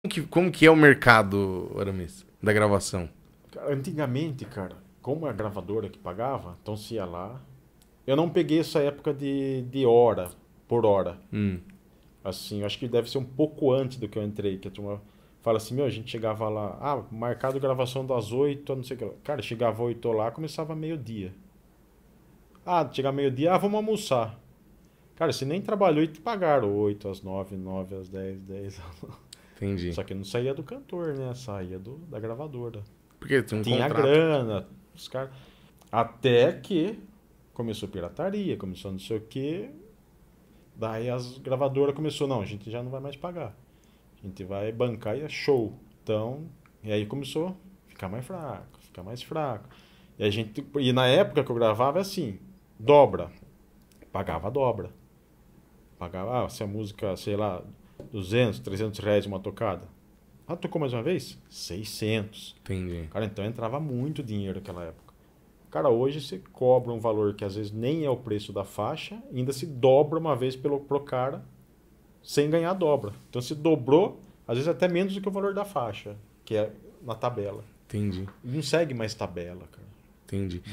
Como que, como que é o mercado, Aramis, da gravação? antigamente, cara, como a gravadora que pagava, então se ia lá. Eu não peguei essa época de, de hora, por hora. Hum. Assim, acho que deve ser um pouco antes do que eu entrei, que a turma fala assim, meu, a gente chegava lá, ah, marcado gravação das oito, não sei o que. Cara, chegava oito lá, começava meio-dia. Ah, chegar meio-dia, ah, vamos almoçar. Cara, você nem trabalhou e te pagaram oito, às nove, nove às dez, dez Entendi. Só que não saía do cantor, né? Saía do, da gravadora. Porque tinha um Tinha contrato. grana, os caras. Até que começou pirataria, começou não sei o quê. Daí as gravadoras começou, não, a gente já não vai mais pagar. A gente vai bancar e é show. Então, e aí começou a ficar mais fraco, ficar mais fraco. E a gente e na época que eu gravava é assim, dobra. Pagava a dobra. Pagava, ah, se a música, sei lá, 200, 300 reais uma tocada. Ah, tocou mais uma vez? 600. Entendi. Cara, então entrava muito dinheiro naquela época. Cara, hoje você cobra um valor que às vezes nem é o preço da faixa, ainda se dobra uma vez pelo, pro cara sem ganhar dobra. Então se dobrou, às vezes até menos do que o valor da faixa, que é na tabela. Entendi. Não segue mais tabela, cara. Entendi.